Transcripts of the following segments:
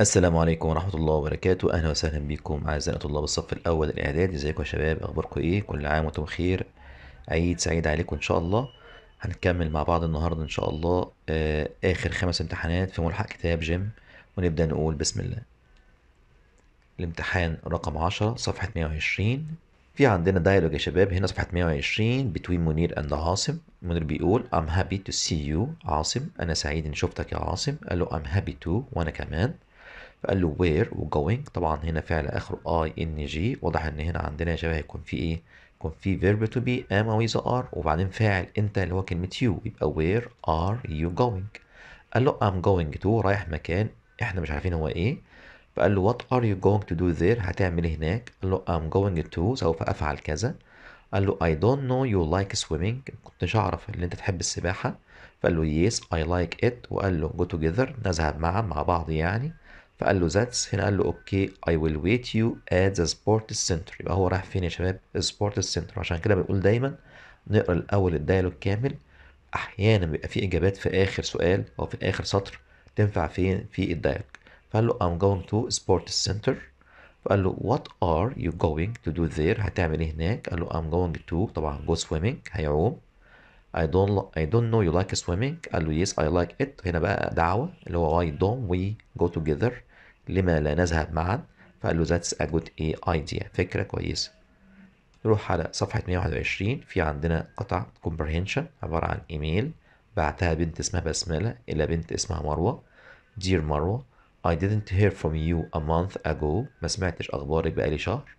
السلام عليكم ورحمة الله وبركاته أهلا وسهلا بكم أعزائي طلاب الصف الأول الإعداد ازيكم يا شباب أخباركم إيه كل عام وأنتم بخير عيد سعيد عليكم إن شاء الله هنكمل مع بعض النهاردة إن شاء الله آه، آخر خمس امتحانات في ملحق كتاب جيم ونبدأ نقول بسم الله الامتحان رقم 10 صفحة 120 في عندنا دايلوج يا شباب هنا صفحة 120 بتوين منير اند عاصم منير بيقول I'm happy to see you عاصم أنا سعيد إن شفتك يا عاصم قال له I'm happy to وأنا كمان فقال له وير وجوينج طبعا هنا فعل اخره اي ان جي واضح ان هنا عندنا يا شباب هيكون في ايه يكون في فيرب تو بي ام او ار وبعدين فاعل انت اللي هو كلمه يو يبقى وير ار يو جوينج قال له ام جوينج تو رايح مكان احنا مش عارفين هو ايه فقال له وات ار يو جوينج تو دو ذير هتعمل ايه هناك قال له ام جوينج تو سوف افعل كذا قال له I don't know you like swimming كنتش أعرف إن أنت تحب السباحة فقال له yes I like it وقال له go together نذهب معا مع بعض يعني فقال له ذاتس هنا قال له اوكي اي ويل ويت يو ات ذا سبورت سنتر يبقى هو رايح فين يا شباب سبورتس سنتر عشان كده بنقول دايما نقرا الاول الدايلوج كامل احيانا بيبقى في اجابات في اخر سؤال او في اخر سطر تنفع فين في الدايلوج فقال له ام جوينج تو سبورتس سنتر فقال له وات ار يو جوينج تو دو ذير هتعمل ايه هناك قال له ام جوينج تو طبعا جو سويمنج هيعوم I don't I don't know you like swimming قال له yes I like it هنا بقى دعوة اللي هو why don't we go together لما لا نذهب معا فقال له ا جود اي ايديا فكرة كويسة نروح على صفحة 121 في عندنا قطع comprehension عبارة عن ايميل بعتها بنت اسمها بسملة إلى بنت اسمها مروة دير مروة I didn't hear from you a month ago ما سمعتش أخبارك بقالي شهر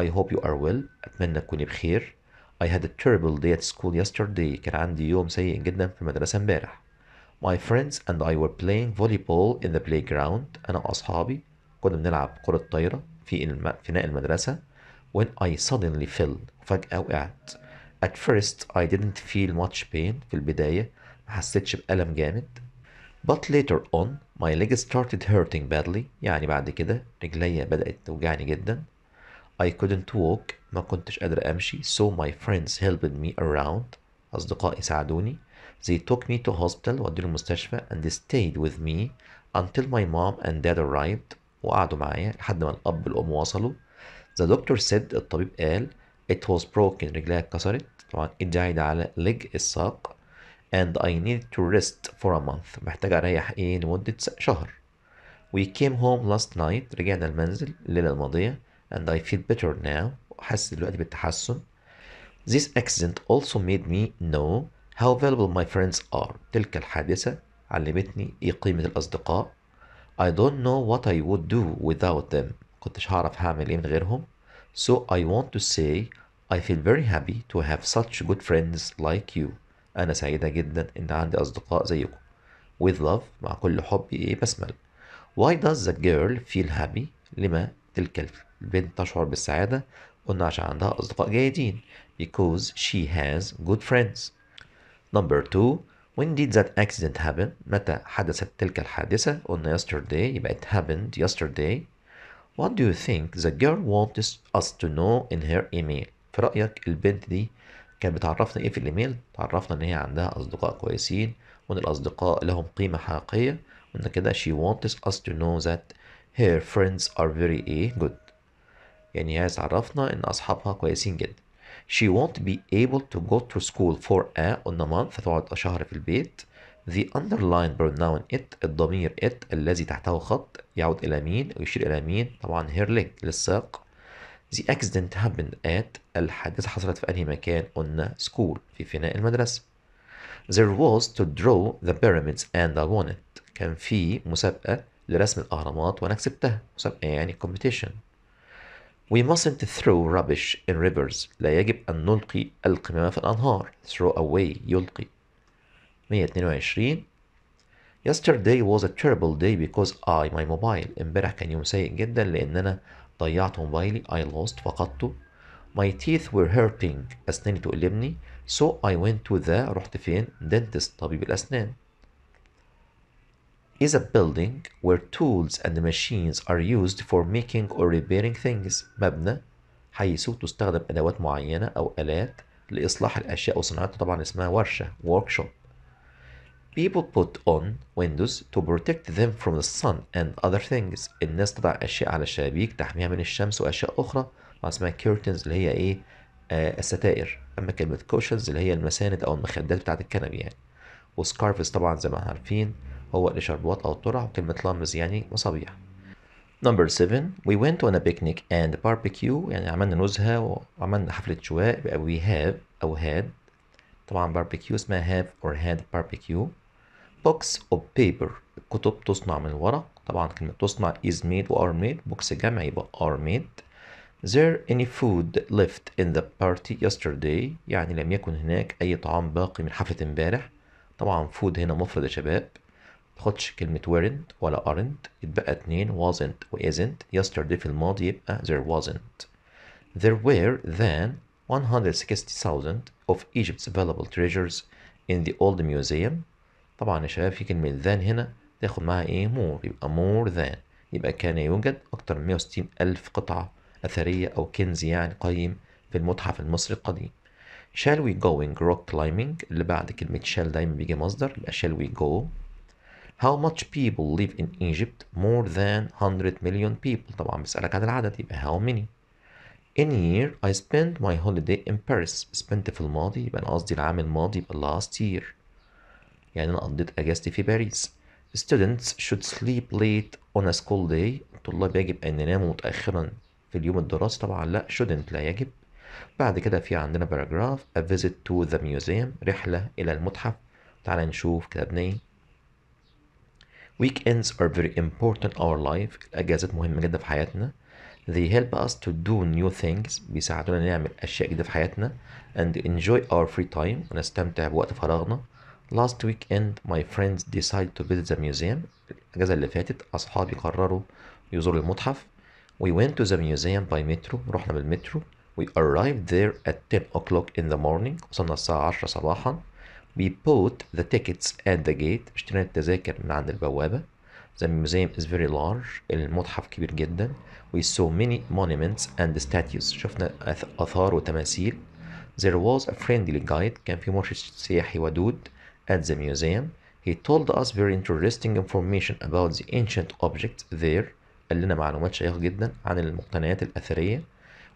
I hope you are well أتمنى تكوني بخير I had a terrible day at school yesterday كان عندي يوم سيء جدا في المدرسة امبارح My friends and I were playing volleyball in the playground أنا وأصحابي كنا بنلعب كرة طايرة في الم... فناء المدرسة when I suddenly fell فجأة وقعت at first I didn't feel much pain في البداية ما حسيتش بألم جامد but later on my leg started hurting badly يعني بعد كده رجليا بدأت توجعني جدا I couldn't walk ما كنتش قادر أمشي so my friends helped me around أصدقائي ساعدوني They took me to hospital ودوني المستشفى and they stayed with me until my mom and dad arrived وقعدوا معايا لحد ما الأب والأم وصلوا The doctor said الطبيب قال it was broken رجلها اتكسرت طبعا اتجاهد على leg الساق and I need to rest for a month محتاج أريح إيه لمدة شهر We came home last night رجعنا المنزل الليلة الماضية and I feel better now حاسس دلوقتي بالتحسن This accident also made me know How valuable my friends are تلك الحادثة علمتني إيه قيمة الأصدقاء I don't know what I would do without them كنتش هعرف هعمل إيه من غيرهم So I want to say I feel very happy to have such good friends like you أنا سعيدة جدا إن عندي أصدقاء زيكم With love مع كل حب إيه بسمل Why does the girl feel happy لما تلك البنت تشعر بالسعادة قلنا عشان عندها أصدقاء جيدين Because she has good friends Number two, when did that accident happen? متى حدثت تلك الحادثة? On yesterday, يبقى it happened yesterday. What do you think the girl wants us to know in her email? في رأيك البنت دي كانت بتعرفنا ايه في الايميل؟ تعرفنا ان هي عندها اصدقاء كويسين وان الاصدقاء لهم قيمة حقيقية وان كده she wants us to know that her friends are very good. يعني هي تعرفنا ان اصحابها كويسين جدا. she won't be able to go to school for a on a month فتقعد شهر في البيت the underlined pronoun it الضمير it الذي تحته خط يعود إلى مين ويشير إلى مين طبعا her leg للساق the accident happened at الحادثة حصلت في أنهي مكان قلنا school في فناء المدرسة there was to draw the pyramids and I won it كان في مسابقة لرسم الأهرامات وأنا كسبتها مسابقة يعني competition We mustn't throw rubbish in rivers لا يجب أن نلقي القمامة في الأنهار throw away يلقي 122 Yesterday was a terrible day because I my mobile امبارح كان يوم سيء جدا لأن أنا ضيعت موبايلي I lost فقدته My teeth were hurting أسناني تؤلمني So I went to the رحت فين dentist طبيب الأسنان is a building where tools and machines are used for making or repairing things مبنى حيث تستخدم أدوات معينة أو آلات لإصلاح الأشياء وصناعتها طبعا اسمها ورشة workshop People put on windows to protect them from the sun and other things. الناس تضع أشياء على الشبابيك تحميها من الشمس وأشياء أخرى ما اسمها curtains اللي هي إيه آه الستائر أما كلمة cushions اللي هي المساند أو المخدات بتاعت الكنب يعني وسكارفز طبعا زي ما عارفين هو الإشاربوات أو الترع وكلمة لامز يعني مصابيح Number 7 we went on a picnic and barbecue يعني عملنا نزهة وعملنا حفلة شواء يبقى we have أو had طبعا barbecue اسمها have or had barbecue box of paper الكتب تصنع من الورق طبعا كلمة تصنع is made or made بوكس جمع يبقى are made there any food left in the party yesterday يعني لم يكن هناك أي طعام باقي من حفلة امبارح طبعا food هنا مفرد يا شباب تاخدش كلمة weren't ولا aren't يتبقى اتنين wasn't و isn't yesterday في الماضي يبقى there wasn't there were then 160,000 of Egypt's valuable treasures in the old museum طبعا يا شباب في كلمة then هنا تاخد معاها ايه more يبقى more than يبقى كان يوجد أكتر من 160 ألف قطعة أثرية أو كنز يعني قيم في المتحف المصري القديم shall we going rock climbing اللي بعد كلمة shall دايما بيجي مصدر يبقى shall we go How much people live in Egypt? More than 100 million people. طبعا بسألك عن العدد يبقى how many. In year I spent my holiday in Paris. spent في الماضي يبقى أنا قصدي العام الماضي يبقى last year. يعني أنا قضيت أجازتي في باريس. Students should sleep late on a school day. الطلاب يجب أن يناموا متأخرا في اليوم الدراسي طبعا لا shouldn't لا يجب. بعد كده في عندنا paragraph A visit to the museum رحلة إلى المتحف. تعالى نشوف كتابنا إيه. Weekends are very important in our life الاجازات مهمه جدا في حياتنا they help us to do new things بيساعدونا نعمل أشياء جديدة في حياتنا and enjoy our free time ونستمتع بوقت فراغنا last weekend my friends decided to visit the museum الأجازة اللي فاتت أصحابي قرروا يزوروا المتحف we went to the museum by metro رحنا بالمترو we arrived there at 10 o'clock in the morning وصلنا الساعة 10 صباحا we bought the tickets at the gate اشترينا التذاكر من عند البوابة The museum is very large المتحف كبير جدا We saw many monuments and statues شفنا آثار وتماثيل There was a friendly guide كان في مرشد سياحي ودود at the museum He told us very interesting information about the ancient objects there قال لنا معلومات شيقة جدا عن المقتنيات الأثرية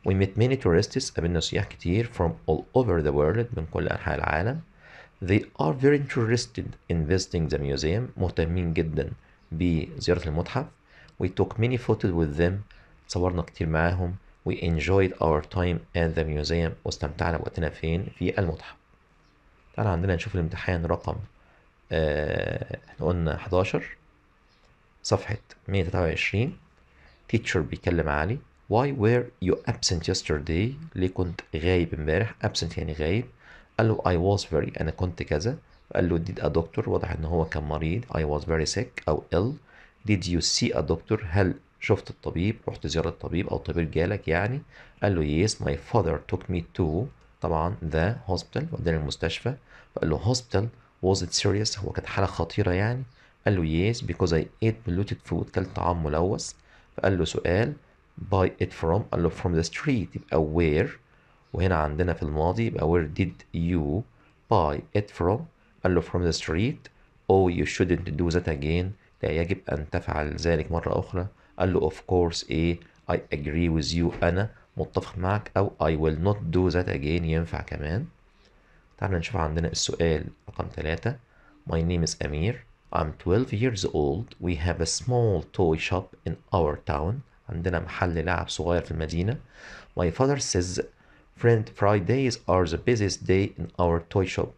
We met many tourists قابلنا سياح كتير from all over the world من كل أنحاء العالم they are very interested in visiting the museum مهتمين جدا بزيارة المتحف we took many photos with them صورنا كتير معاهم we enjoyed our time at the museum واستمتعنا بوقتنا فين في المتحف تعالى عندنا نشوف الامتحان رقم آه احنا قلنا 11 صفحة 123 teacher بيكلم علي why were you absent yesterday ليه كنت غايب امبارح absent يعني غايب قال له I was very أنا كنت كذا قال له did a doctor واضح إن هو كان مريض I was very sick أو ill did you see a doctor هل شفت الطبيب رحت زيارة الطبيب أو الطبيب جالك يعني قال له yes my father took me to طبعا the hospital وداني المستشفى فقال له hospital was it serious هو كانت حالة خطيرة يعني قال له yes because I ate polluted food كلت طعام ملوث فقال له سؤال buy it from قال له from the street يبقى where وهنا عندنا في الماضي يبقى where did you buy it from قال له from the street oh you shouldn't do that again لا يجب أن تفعل ذلك مرة أخرى قال له of course إيه I agree with you أنا متفق معك أو I will not do that again ينفع كمان تعالى نشوف عندنا السؤال رقم ثلاثة My name is Amir I'm 12 years old We have a small toy shop in our town عندنا محل لعب صغير في المدينة My father says Friend Fridays are the busiest day in our toy shop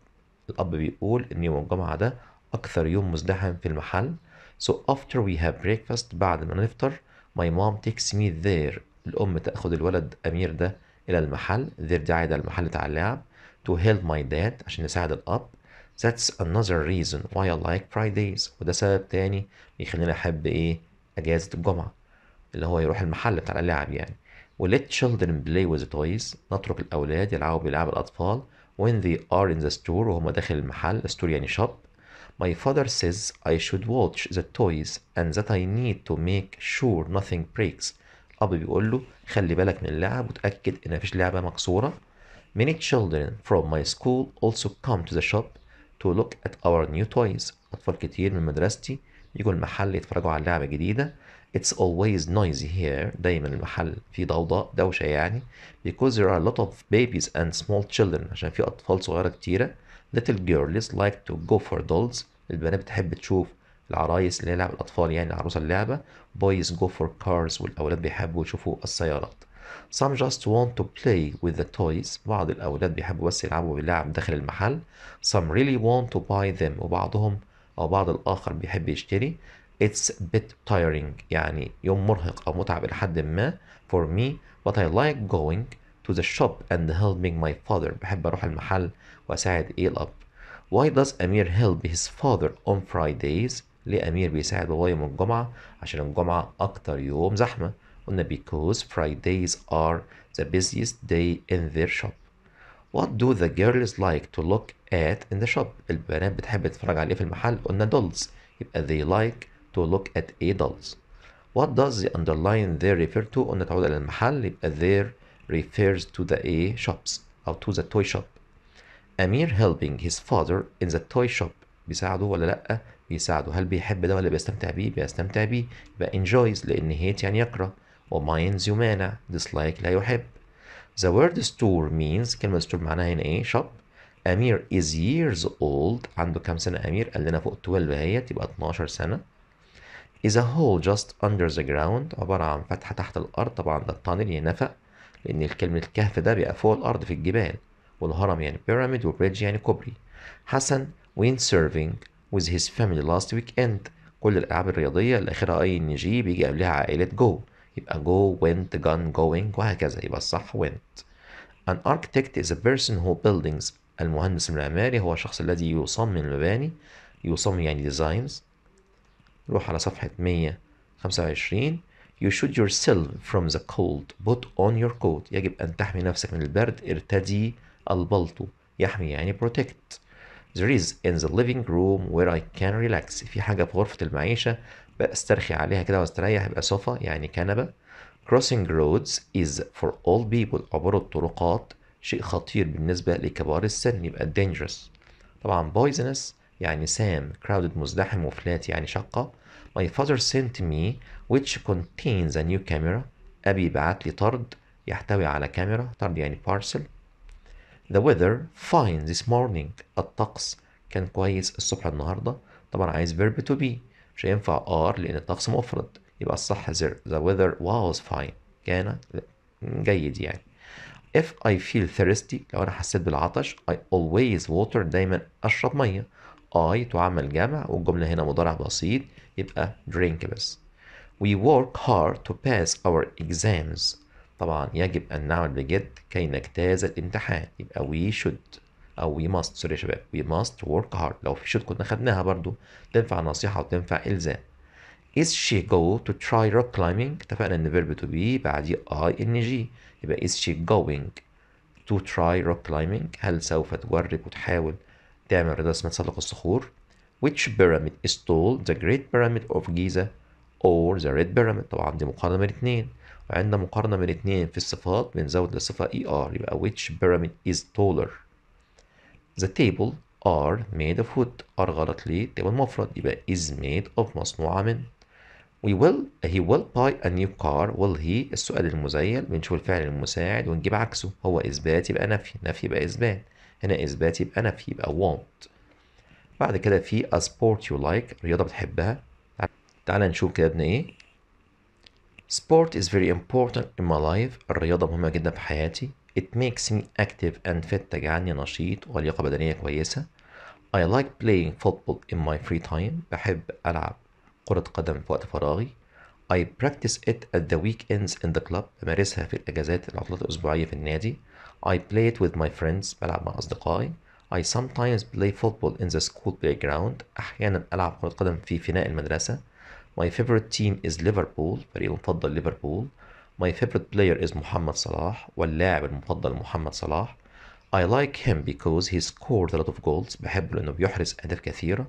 الأب بيقول إن يوم الجمعة ده أكثر يوم مزدحم في المحل So after we have breakfast بعد ما نفطر My mom takes me there الأم تأخذ الولد أمير ده إلى المحل there دي عايدة المحل بتاع اللعب to help my dad عشان يساعد الأب That's another reason why I like Fridays وده سبب تاني يخليني أحب إيه أجازة الجمعة اللي هو يروح المحل بتاع اللعب يعني let children play with toys نترك الأولاد يلعبوا بلعب الأطفال when they are in the store وهم داخل المحل store يعني shop My father says I should watch the toys and that I need to make sure nothing breaks. ابي بيقول له خلي بالك من اللعب وتأكد إن مفيش لعبة مكسورة. Many children from my school also come to the shop to look at our new toys. أطفال كتير من مدرستي يجوا المحل يتفرجوا على اللعبة جديدة. It's always noisy here دايما المحل فيه ضوضاء دوشة يعني because there are a lot of babies and small children عشان في أطفال صغيرة كتيرة little girls like to go for dolls البنات بتحب تشوف العرايس اللي هي لعب الأطفال يعني العروسة اللعبة boys go for cars والأولاد بيحبوا يشوفوا السيارات Some just want to play with the toys بعض الأولاد بيحبوا بس يلعبوا باللعب داخل المحل Some really want to buy them وبعضهم أو بعض الآخر بيحب يشتري It's a bit tiring يعني يوم مرهق أو متعب إلى حد ما for me but I like going to the shop and helping my father بحب أروح المحل وأساعد إيه الأب Why does Amir help his father on Fridays ليه أمير بيساعد بابا يوم الجمعة عشان الجمعة أكتر يوم زحمة قلنا because Fridays are the busiest day in their shop What do the girls like to look at in the shop البنات بتحب تتفرج على إيه في المحل قلنا dolls يبقى they like to look at adults what does the underline there refer to قلنا تعود إلى المحل يبقى there refers to the A shops أو to the toy shop Amir helping his father in the toy shop بيساعده ولا لأ بيساعده هل بيحب ده ولا بيستمتع بيه بيستمتع بيه يبقى enjoys لأن hate يعني يكره وminds يمانع dislike لا يحب the word store means كلمة store معناها هنا إيه shop أمير is years old عنده كام سنة أمير قال لنا فوق 12 اهيت يبقى 12 سنة is a hole just under the ground عبارة عن فتحة تحت الأرض طبعا ده التانل يعني نفق لأن الكلمة الكهف ده بيبقى فوق الأرض في الجبال والهرم يعني pyramid وبريدج يعني كوبري حسن went serving with his family last weekend كل الألعاب الرياضية اللي آخرها أي إن جي بيجي قبلها عائلة جو يبقى go went gone going وهكذا يبقى الصح went an architect is a person who buildings المهندس المعماري هو الشخص الذي يصمم المباني يصمم يعني designs نروح على صفحة 125 You should yourself from the cold put on your coat يجب أن تحمي نفسك من البرد ارتدي البلطو يحمي يعني protect There is in the living room where I can relax في حاجة في غرفة المعيشة بسترخي عليها كده واستريح يبقى صوفا يعني كنبة Crossing roads is for all people عبور الطرقات شيء خطير بالنسبة لكبار السن يبقى dangerous طبعا poisonous يعني سام crowded مزدحم وفلات يعني شقة My father sent me which contains a new camera أبي بعت لي طرد يحتوي على كاميرا طرد يعني parcel The weather fine this morning الطقس كان كويس الصبح النهاردة طبعا عايز verb to be مش هينفع are لأن الطقس مفرد يبقى الصح زر. the weather was fine كان جيد يعني if I feel thirsty لو أنا حسيت بالعطش I always water دايما أشرب مية I آه، تعمل جمع والجملة هنا مضارع بسيط يبقى drink بس We work hard to pass our exams طبعا يجب أن نعمل بجد كي نجتاز الامتحان يبقى we should أو we must سوري يا شباب we must work hard لو في should كنا خدناها برضو تنفع نصيحة وتنفع إلزام is she go to try rock climbing اتفقنا ان verb to be بعديه I يبقى is she going to try rock climbing هل سوف تجرب وتحاول تعمل اسمها تسلق الصخور which pyramid is tall the great pyramid of Giza or the red pyramid طبعا دي مقارنة من اتنين وعندنا مقارنة من اتنين في الصفات بنزود للصفة اي e ار يبقى which pyramid is taller the table are made of wood are غلط ليه table مفرد يبقى is made of مصنوعة من we will he will buy a new car will he السؤال المزيل بنشوف الفعل المساعد ونجيب عكسه هو إثبات يبقى نفي نفي يبقى إثبات هنا اثبات يبقى نفي يبقى want بعد كده في a sport you like رياضه بتحبها تعال نشوف كده ابن ايه sport is very important in my life الرياضه مهمه جدا في حياتي it makes me active and fit تجعلني نشيط ولياقه بدنيه كويسه I like playing football in my free time بحب ألعب كرة قدم في وقت فراغي I practice it at the weekends in the club بمارسها في الأجازات العطلات الأسبوعية في النادي I play it with my friends بلعب مع أصدقائي I sometimes play football in the school playground أحيانا ألعب كرة قدم في فناء المدرسة My favorite team is Liverpool فريق المفضل ليفربول My favorite player is محمد صلاح واللاعب المفضل محمد صلاح I like him because he scored a lot of goals بحبه لأنه بيحرز أهداف كثيرة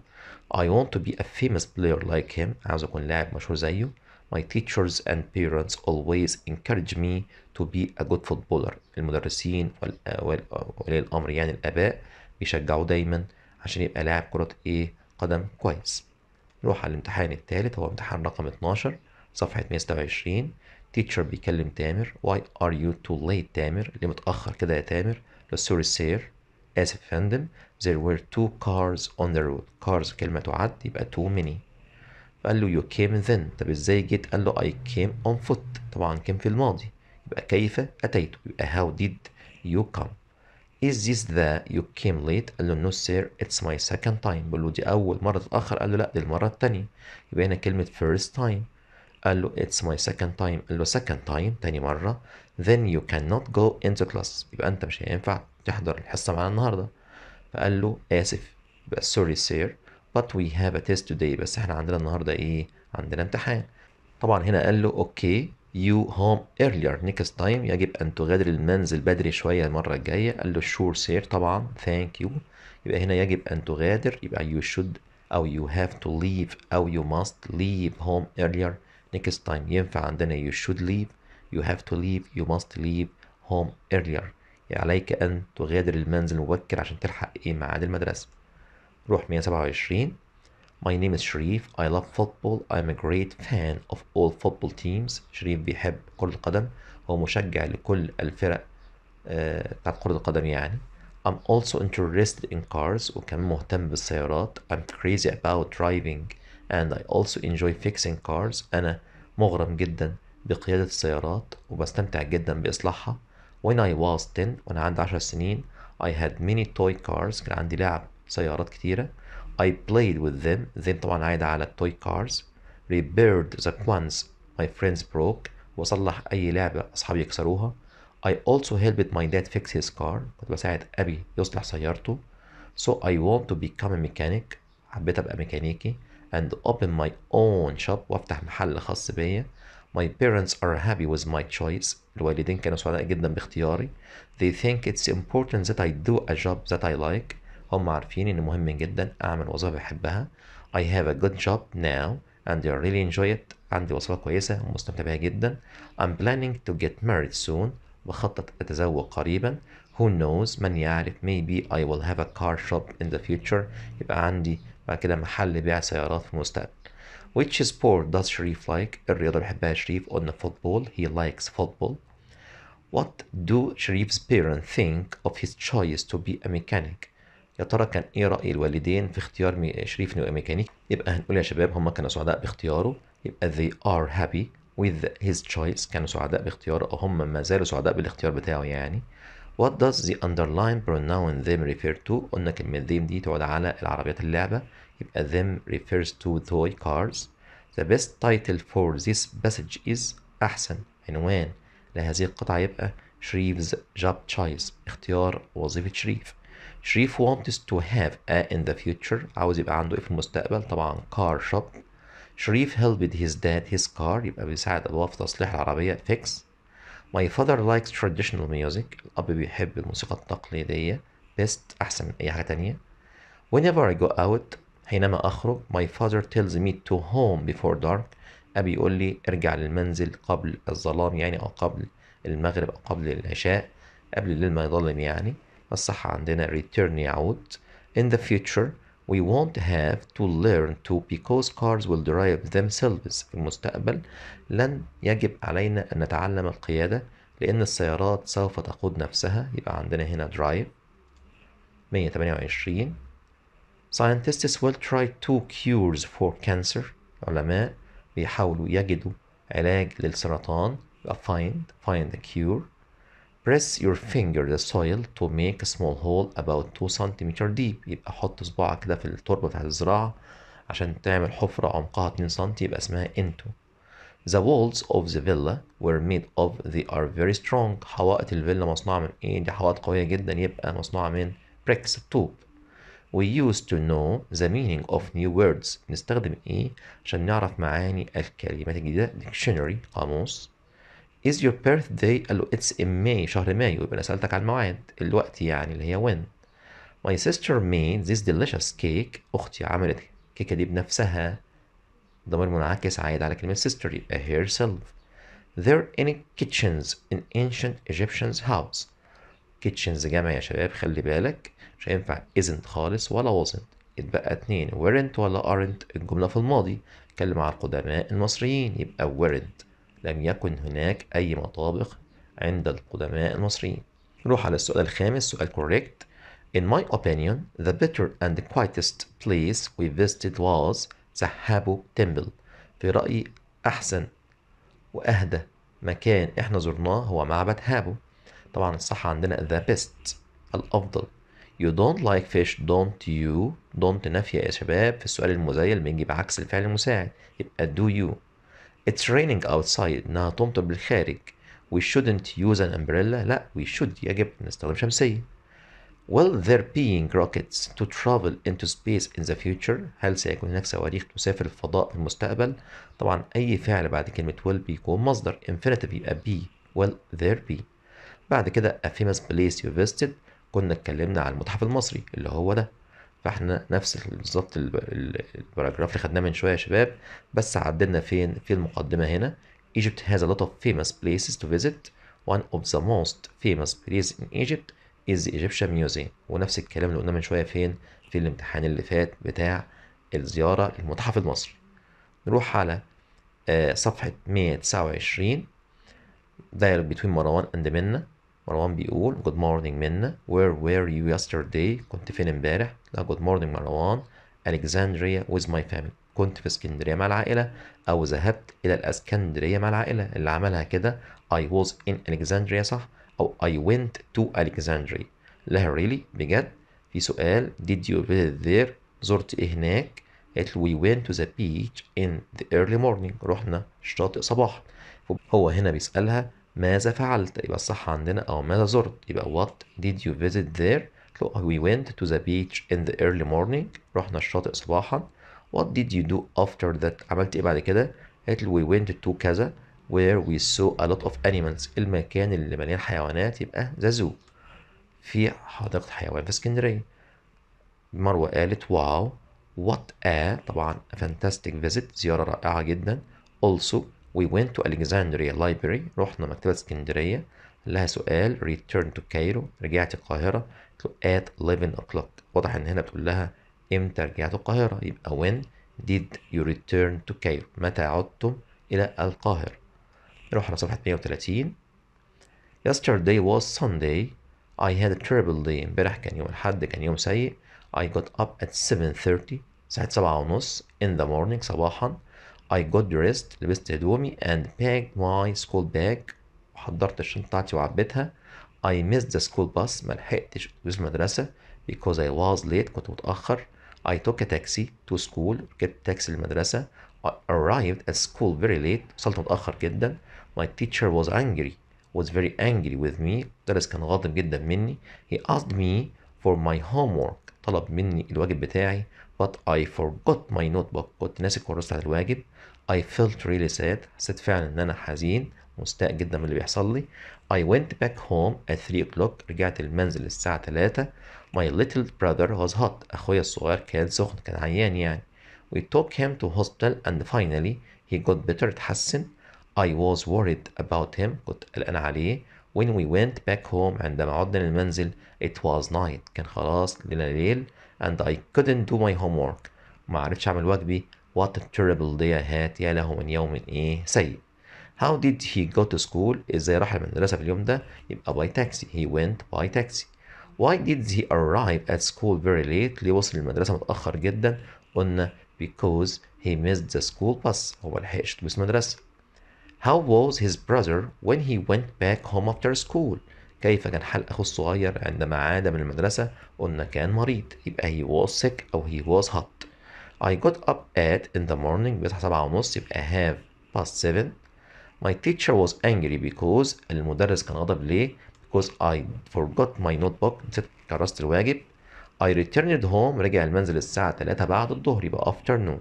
I want to be a famous player like him عاوز أكون لاعب مشهور زيه My teachers and parents always encourage me to be a good footballer. المدرسين وولي الأمر يعني الآباء بيشجعوه دايما عشان يبقى لاعب كرة إيه قدم كويس. نروح على الامتحان التالت هو امتحان رقم 12 صفحة 126 تيتشر بيكلم تامر why are you too late تامر ليه متأخر كده يا تامر سوري سير آسف فندم there were two cars on the road cars كلمة تعد يبقى too many فقال له يو كيم ذن طب ازاي جيت قال له اي كيم اون فوت طبعا كان في الماضي يبقى كيف أتيت يبقى هاو ديد يو كام is this the you came late قال له no sir it's my second time بقول له دي أول مرة تتأخر قال له لا دي المرة التانية يبقى هنا كلمة first time قال له it's my second time قال له second time تاني مرة then you cannot go into class يبقى أنت مش هينفع تحضر الحصة معانا النهاردة فقال له آسف يبقى sorry sir but we have a test today بس احنا عندنا النهارده ايه عندنا امتحان طبعا هنا قال له اوكي يو هوم earlier next time يجب ان تغادر المنزل بدري شويه المره الجايه قال له شور سير طبعا ثانك يو يبقى هنا يجب ان تغادر يبقى يو شود او يو هاف تو ليف او يو ماست ليف هوم earlier next time ينفع عندنا يو شود ليف يو هاف تو ليف يو ماست ليف هوم earlier يعني عليك ان تغادر المنزل مبكر عشان تلحق ايه ميعاد المدرسه روح 127 My name is Sharif. I love football I'm a great fan of all football teams شريف بيحب كرة القدم هو مشجع لكل الفرق بتاعت كرة القدم يعني I'm also interested in cars وكمان مهتم بالسيارات I'm crazy about driving and I also enjoy fixing cars أنا مغرم جدا بقيادة السيارات وبستمتع جدا بإصلاحها When I was 10 وأنا عندي 10 سنين I had many toy cars كان عندي لعب سيارات كتيرة I played with them them طبعا عايدة على toy cars repaired the ones my friends broke وأصلح أي لعبة أصحابي يكسروها I also helped my dad fix his car كنت بساعد أبي يصلح سيارته so I want to become a mechanic حبيت أبقى ميكانيكي and open my own shop وافتح محل خاص بيا My parents are happy with my choice الوالدين كانوا سعداء جدا باختياري They think it's important that I do a job that I like هم عارفين ان مهم جدا اعمل وظيفه بحبها I have a good job now and I really enjoy it عندي وظيفه كويسه ومستمتع بيها جدا I'm planning to get married soon بخطط اتزوج قريبا who knows من يعرف maybe I will have a car shop in the future يبقى عندي بعد كده محل بيع سيارات في المستقبل which sport does Sharif like الرياضة بيحبها شريف قلنا football he likes football what do Sharif's parents think of his choice to be a mechanic يا ترى كان ايه راي الوالدين في اختيار شريف ميكانيك يبقى هنقول يا شباب هم كانوا سعداء باختياره يبقى they are happy with his choice كانوا سعداء باختياره او هم ما زالوا سعداء بالاختيار بتاعه يعني What does the underlined pronoun them refer to؟ قلنا كلمة them دي تقعد على العربيات اللعبة يبقى them refers to toy cars. The best title for this passage is أحسن عنوان لهذه القطعة يبقى شريف's job choice اختيار وظيفة شريف. شريف wants to have a in the future عاوز يبقى عنده ايه في المستقبل طبعا car shop شريف helped his dad his car يبقى بيساعد أبوه في تصليح العربية fix my father likes traditional music الأب بيحب الموسيقى التقليدية best أحسن من أي حاجة تانية whenever I go out حينما أخرج my father tells me to home before dark أبي يقول لي ارجع للمنزل قبل الظلام يعني أو قبل المغرب أو قبل العشاء قبل الليل ما يظلم يعني الصح عندنا return يعود in the future we won't have to learn to because cars will drive themselves في المستقبل لن يجب علينا أن نتعلم القيادة لأن السيارات سوف تقود نفسها يبقى عندنا هنا drive 128 scientists will try two cures for cancer علماء بيحاولوا يجدوا علاج للسرطان يبقى find find a cure press your finger the soil to make a small hole about 2 cm deep يبقى حط صباعك كده في التربة بتاعت الزراعة عشان تعمل حفرة عمقها 2 سم يبقى اسمها into The walls of the villa were made of they are very strong حوائط الفيلا مصنوعة من ايه دي حوائط قوية جدا يبقى مصنوعة من bricks الطوب We used to know the meaning of new words نستخدم ايه عشان نعرف معاني الكلمات الجديدة dictionary قاموس is your birthday قال له it's in May شهر مايو يبقى انا سألتك على الميعاد الوقت يعني اللي هي when my sister made this delicious cake اختي عملت الكيكه دي بنفسها ضمير منعكس عايد على كلمه sister يبقى herself there any kitchens in ancient Egyptian's house kitchens جمع يا شباب خلي بالك مش هينفع isn't خالص ولا wasn't اتبقى اتنين weren't ولا aren't الجملة في الماضي اتكلم على القدماء المصريين يبقى weren't لم يكن هناك أي مطابخ عند القدماء المصريين نروح على السؤال الخامس سؤال correct In my opinion, the better and the quietest place we visited was Sahabu temple في رأيي أحسن وأهدى مكان إحنا زرناه هو معبد هابو طبعا الصح عندنا the best الأفضل You don't like fish, don't you? Don't نفي يا شباب في السؤال المزيل بنجي بعكس الفعل المساعد يبقى do you It's raining outside انها تمطر بالخارج we shouldn't use an umbrella لا we should يجب أن نستخدم شمسية will there being rockets to travel into space in the future هل سيكون هناك صواريخ تسافر الفضاء في المستقبل طبعا أي فعل بعد كلمة will بيكون مصدر infinitive يبقى be will there be بعد كده a famous place you visited كنا اتكلمنا على المتحف المصري اللي هو ده فاحنا نفس بالظبط الباراجراف اللي خدناه من شويه يا شباب بس عدلنا فين في المقدمه هنا Egypt has a lot of famous places to visit one of the most famous places in Egypt is the Egyptian Museum ونفس الكلام اللي قلناه من شويه فين في الامتحان اللي فات بتاع الزياره للمتحف المصري نروح على آه، صفحه 129 dialogue between مروان and منة مروان بيقول جود مورنينج منا وير وير يو يسترداي كنت فين امبارح لا جود مورنينج مروان الكسندريا ويز ماي فاميلي كنت في اسكندريه مع العائله او ذهبت الى الاسكندريه مع العائله اللي عملها كده I was in Alexandria صح او I went to Alexandria لها really بجد في سؤال did you visit there زرت ايه هناك قالت we went to the beach in the early morning رحنا الشاطئ صباحا هو هنا بيسألها ماذا فعلت يبقى الصح عندنا أو ماذا زرت يبقى what did you visit there look we went to the beach in the early morning رحنا الشاطئ صباحا what did you do after that عملت ايه بعد كده قالت we went to كذا where we saw a lot of animals المكان اللي مليان حيوانات يبقى the zoo في حديقة حيوان في اسكندرية مروة قالت واو وات what a طبعا a fantastic visit زيارة رائعة جدا also we went to Alexandria library رحنا مكتبة اسكندرية لها سؤال return to Cairo رجعت القاهرة at 11 o'clock واضح ان هنا بتقول لها امتى رجعت القاهرة يبقى when did you return to Cairo متى عدتم إلى القاهرة رحنا صفحة 130 yesterday was Sunday I had a terrible day امبارح كان يوم الحد كان يوم سيء I got up at 7.30 ساعة 7:30 in the morning صباحا I got dressed لبست هدومي and packed my school bag حضرت الشنطة بتاعتي وعبيتها I missed the school bus ملحقتش أتوبيس المدرسة because I was late كنت متأخر I took a taxi to school ركبت تاكسي للمدرسة I arrived at school very late وصلت متأخر جدا My teacher was angry was very angry with me المدرس كان غاضب جدا مني He asked me for my homework طلب مني الواجب بتاعي but I forgot my notebook كنت ناسي كراسة الواجب I felt really sad حسيت فعلا ان انا حزين مستاء جدا من اللي بيحصل لي I went back home at 3 o'clock رجعت المنزل الساعة 3 My little brother was hot أخويا الصغير كان سخن كان عيان يعني We took him to hospital and finally he got better اتحسن I was worried about him كنت قلقان عليه when we went back home عندما عدنا للمنزل it was night كان خلاص ليلة ليل and I couldn't do my homework معرفتش أعمل واجبي What a terrible day I had يا له من يوم إيه سيء How did he go to school إزاي راح المدرسة في اليوم ده يبقى by taxi he went by taxi Why did he arrive at school very late ليه وصل المدرسة متأخر جدا قلنا because he missed the school bus هو لحقش تلبس مدرسة How was his brother when he went back home after school كيف كان حال أخو الصغير عندما عاد من المدرسة قلنا كان مريض يبقى he was sick أو he was hot I got up at in the morning بتصحى ونص يبقى half past 7 My teacher was angry because المدرس كان غضب ليه؟ Because I forgot my notebook نسيت كرست الواجب I returned home رجع المنزل الساعة 3 بعد الظهر يبقى afternoon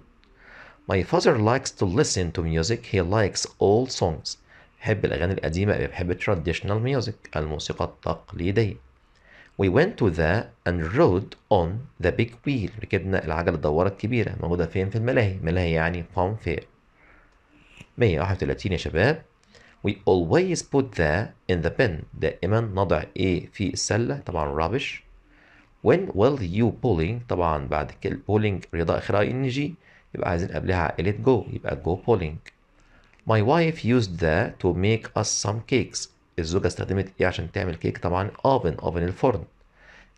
My father likes to listen to music he likes old songs بحب الأغاني القديمة بحب traditional music الموسيقى التقليدية we went to the and rode on the big wheel ركبنا العجلة الدوارة الكبيرة موجودة فين في الملاهي ملاهي يعني فان فير 131 يا شباب We always put the in the bin دائما نضع إيه في السلة طبعا rubbish When will you pulling طبعا بعد كده pulling رضا آخرها ing يبقى عايزين قبلها let go يبقى go pulling My wife used the to make us some cakes الزوجة استخدمت إيه عشان تعمل كيك طبعا أوفن أوفن الفرن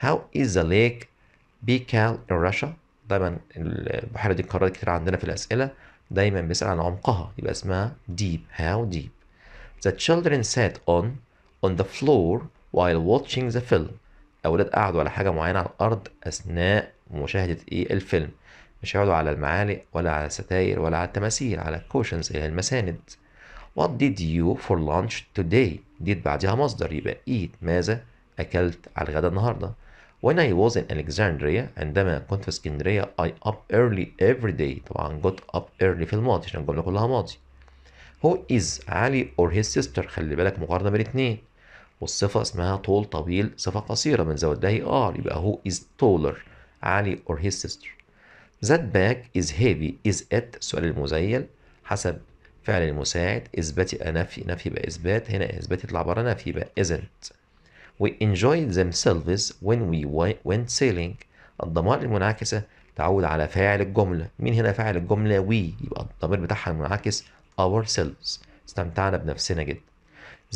How is the lake Baikal in Russia دايما البحيرة دي اتكررت كتير عندنا في الأسئلة دايما بيسأل عن عمقها يبقى اسمها deep how deep The children sat on on the floor while watching the film الأولاد قعدوا على حاجة معينة على الأرض أثناء مشاهدة إيه الفيلم مش هيقعدوا على المعالق ولا على الستاير ولا على التماثيل على الكوشنز اللي هي المساند What did you for lunch today? did بعدها مصدر يبقى eat ماذا أكلت على الغداء النهاردة. When I was in Alexandria عندما كنت في اسكندرية I up early every day طبعا got up early في الماضي عشان الجملة كلها ماضي. Who is علي or his sister خلي بالك مقارنة بين اتنين. والصفة اسمها طول طويل صفة قصيرة من زود لها ار يبقى who is taller علي or his sister. That bag is heavy is it السؤال المزيل حسب فعل المساعد اثباتي نفي نفي بقى اثبات هنا اثبات يطلع بره نفي بقى isn't we enjoyed themselves when we went sailing الضمائر المنعكسه تعود على فاعل الجمله مين هنا فاعل الجمله we يبقى الضمير بتاعها المنعكس ourselves استمتعنا بنفسنا جدا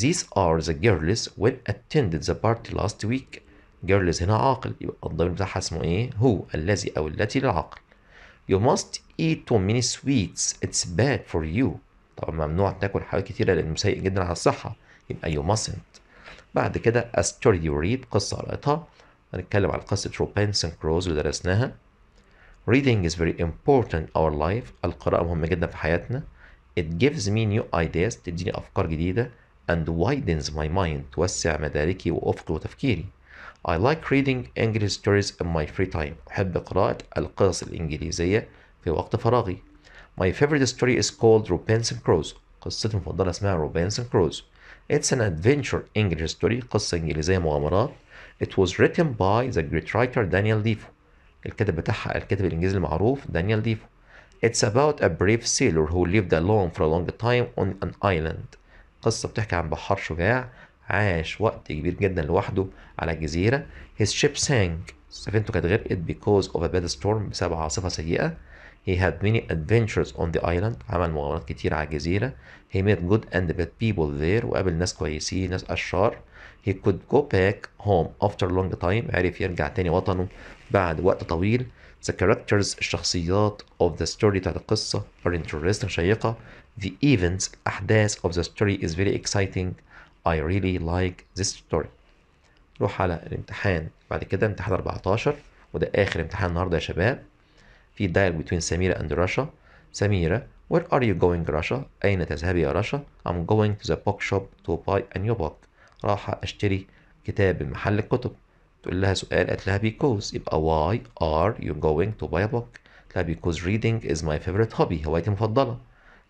these are the girls who attended the party last week girls هنا عاقل يبقى الضمير بتاعها اسمه ايه هو الذي او التي للعقل you must eat too many sweets it's bad for you طبعا ممنوع تاكل حاجات كتيرة لأنه سيء جدا على الصحة يبقى يو ماسنت بعد كده استوري يو ريد قصة قرأتها هنتكلم على قصة روبنسون كروز اللي درسناها reading is very important in our life القراءة مهمة جدا في حياتنا it gives me new ideas تديني أفكار جديدة and widens my mind توسع مداركي وأفقي وتفكيري I like reading English stories in my free time أحب قراءة القصص الإنجليزية في وقت فراغي My favorite story is called Robinson Crusoe قصتي المفضلة اسمها Robinson Crusoe It's an adventure English story قصة إنجليزية مغامرات It was written by the great writer Daniel Defoe الكاتب بتاعها الكاتب الإنجليزي المعروف دانيال ديفو It's about a brave sailor who lived alone for a long time on an island قصة بتحكي عن بحار شجاع عاش وقت كبير جدا لوحده على جزيرة His ship sank سفينته كانت غرقت because of a bad storm بسبب عاصفة سيئة He had many adventures on the island عمل مغامرات كتير على الجزيرة He met good and bad people there وقابل ناس كويسين ناس أشرار He could go back home after long time عرف يرجع تاني وطنه بعد وقت طويل The characters الشخصيات of the story بتاعت القصة are interesting شيقة The events الأحداث of the story is very exciting I really like this story نروح على الامتحان بعد كده امتحان 14 وده آخر امتحان النهاردة يا شباب في dialogue between سميرة and رشا سميرة where are you going Russia أين تذهب يا رشا I'm going to the book shop to buy a new book راح أشتري كتاب من محل الكتب تقول لها سؤال قالت لها because يبقى why are you going to buy a book قالت لها because reading is my favorite hobby هوايتي المفضلة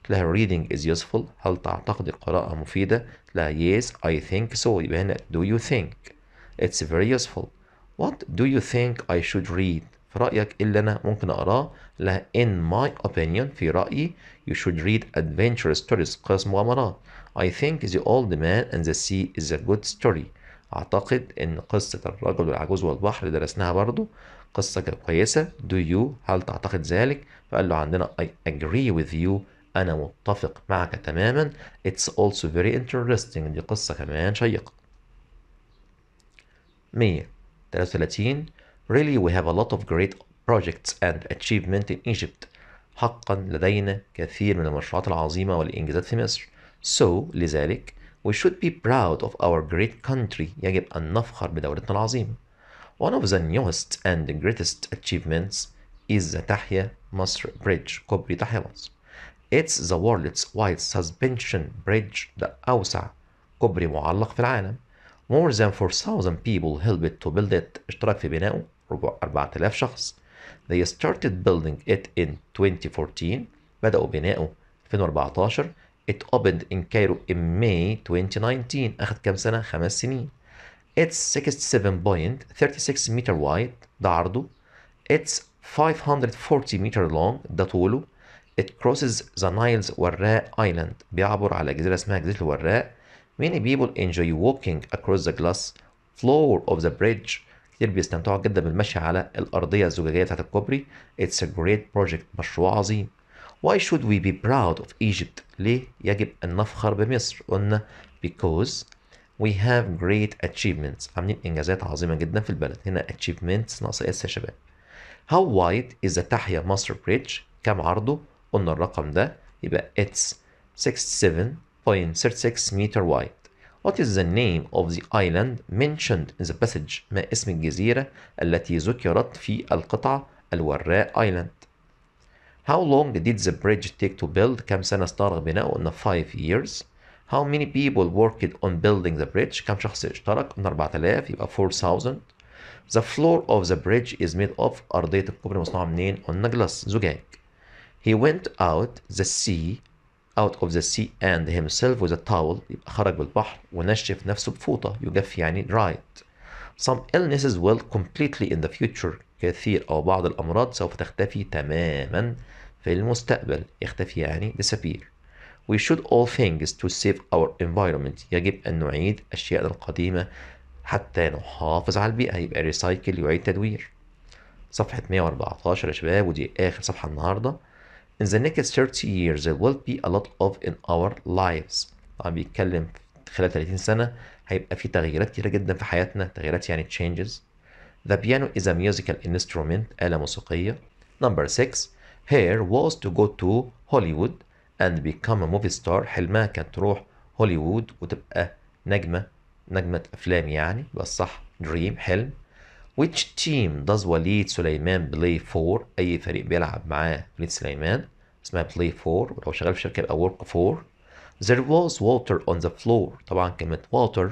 قالت لها reading is useful هل تعتقد القراءة مفيدة قالت لها yes I think so يبقى هنا do you think it's very useful what do you think I should read في رأيك إيه اللي أنا ممكن أقراه لها in my opinion في رأيي you should read adventure stories قصص مغامرات I think the old man and the sea is a good story أعتقد إن قصة الرجل والعجوز والبحر درسناها برضو قصة كويسة do you هل تعتقد ذلك فقال له عندنا I agree with you أنا متفق معك تماما it's also very interesting دي قصة كمان شيقة 133 Really, we have a lot of great projects and achievement in Egypt. حقا لدينا كثير من المشروعات العظيمة والإنجازات في مصر. So, لذلك, we should be proud of our great country. يجب أن نفخر بدولتنا العظيمة. One of the newest and greatest achievements is the Tahya Masr Bridge, كوبري تحيا مصر. It's the world's widest suspension bridge, the أوسع كوبري معلق في العالم. More than 4,000 people helped to build it. اشترك في بنائه 4000 شخص they started building it in 2014 بدأوا بناؤه 2014 it opened in Cairo in May 2019 أخذ كام سنة؟ خمس سنين it's 67.36 meter wide ده عرضه it's 540 meter long ده طوله it crosses the Niles وراء island بيعبر على جزيرة اسمها جزيرة الوراء many people enjoy walking across the glass floor of the bridge كتير بيستمتعوا جدا بالمشي على الأرضية الزجاجية بتاعت الكوبري It's a great project مشروع عظيم Why should we be proud of Egypt ليه يجب أن نفخر بمصر قلنا because we have great achievements عاملين إنجازات عظيمة جدا في البلد هنا achievements ناقص اس يا شباب How wide is the تحيا مصر bridge كم عرضه قلنا الرقم ده يبقى it's 67.36 meter wide What is the name of the island mentioned in the passage ما اسم الجزيرة التي ذكرت في القطعة الوراء island How long did the bridge take to build كم سنة استغرق بناؤه 5 years How many people worked on building the bridge كم شخص اشترك إن 4000 يبقى 4000 The floor of the bridge is made of أرضية الكوبري مصنوعة منين on glass زجاج He went out the sea out of the sea and himself with a towel يبقى خرج بالبحر ونشف نفسه بفوطة يجف يعني dried some illnesses will completely in the future كثير أو بعض الأمراض سوف تختفي تماما في المستقبل يختفي يعني disappear we should all things to save our environment يجب أن نعيد أشياء القديمة حتى نحافظ على البيئة يبقى recycle يعيد تدوير صفحة 114 يا شباب ودي آخر صفحة النهاردة In the next 30 years there will be a lot of in our lives طبعا بيتكلم خلال 30 سنة هيبقى في تغييرات كتيرة جدا في حياتنا تغييرات يعني changes The piano is a musical instrument آلة موسيقية Number 6 Her was to go to Hollywood and become a movie star حلمها كانت تروح هوليوود وتبقى نجمة نجمة أفلام يعني بالصح dream حلم Which team does Walid سليمان play for أي فريق بيلعب معاه وليد سليمان اسمها play for ولو شغال في شركة يبقى work for There was water on the floor طبعا كلمة water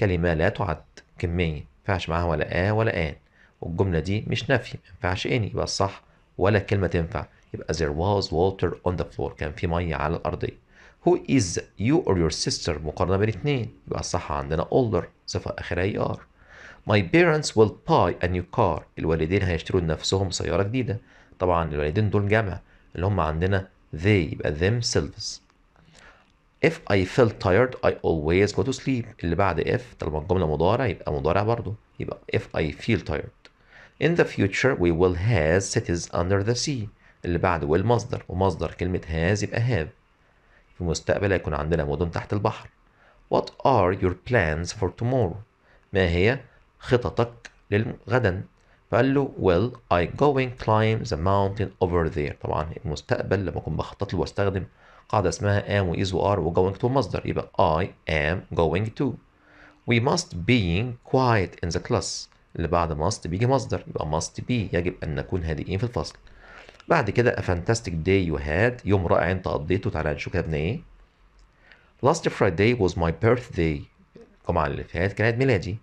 كلمة لا تعد كمية ما ينفعش معاها ولا اه ولا آن والجملة دي مش نافية ما ينفعش إني يبقى الصح ولا كلمة تنفع يبقى there was water on the floor كان في مية على الأرضية who is you or your sister مقارنة بين اتنين يبقى الصح عندنا older صفة آخرها er My parents will buy a new car الوالدين هيشتروا لنفسهم سيارة جديدة طبعا الوالدين دول جمع اللي هم عندنا they يبقى themselves If I feel tired I always go to sleep اللي بعد if طالما الجملة مضارع يبقى مضارع برضه يبقى if I feel tired In the future we will have cities under the sea اللي بعد will مصدر ومصدر كلمة has يبقى have في المستقبل هيكون عندنا مدن تحت البحر What are your plans for tomorrow؟ ما هي خططك للغدا فقال له well I going climb the mountain over there طبعا المستقبل لما أكون بخطط له واستخدم قاعدة اسمها am و is و are و going to مصدر يبقى I am going to we must being quiet in the class اللي بعد must بيجي مصدر يبقى must be يجب أن نكون هادئين في الفصل بعد كده a fantastic day you had يوم رائع أنت قضيته تعالى نشوف ابني إيه last Friday was my birthday الجمعة اللي فاتت كانت ميلادي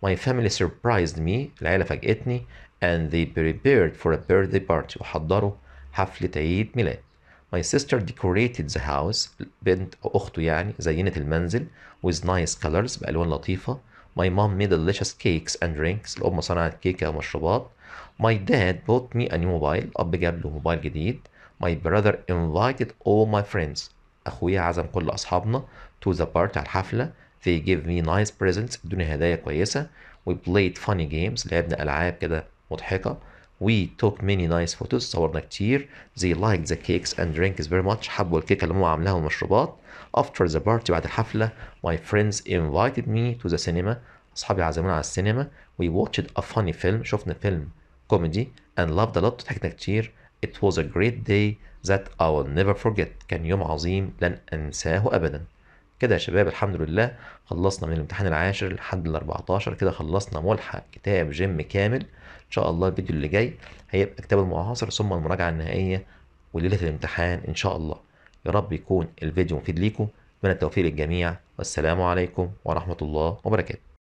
My family surprised me العيلة etni, and they prepared for a birthday party وحضروا حفلة عيد ميلاد My sister decorated the house بنت أو أخته يعني زينت المنزل with nice colors بألوان لطيفة My mom made delicious cakes and drinks الأم صنعت كيكة ومشروبات My dad bought me a new mobile أب جاب له موبايل جديد My brother invited all my friends أخويا عزم كل أصحابنا to the party على الحفلة they give me nice presents ادوني هدايا كويسة we played funny games لعبنا ألعاب كده مضحكة We took many nice photos صورنا كتير They liked the cakes and drinks very much حبوا الكيكة اللي ماما عاملاها والمشروبات After the party بعد الحفلة My friends invited me to the cinema أصحابي عزمونا على السينما We watched a funny film شفنا فيلم كوميدي and loved a lot ضحكنا كتير It was a great day that I will never forget كان يوم عظيم لن أنساه أبدا كده يا شباب الحمد لله خلصنا من الامتحان العاشر لحد ال 14 كده خلصنا ملحق كتاب جيم كامل ان شاء الله الفيديو اللي جاي هيبقى كتاب المعاصر ثم المراجعه النهائيه وليله الامتحان ان شاء الله يا رب يكون الفيديو مفيد ليكم من التوفيق للجميع والسلام عليكم ورحمه الله وبركاته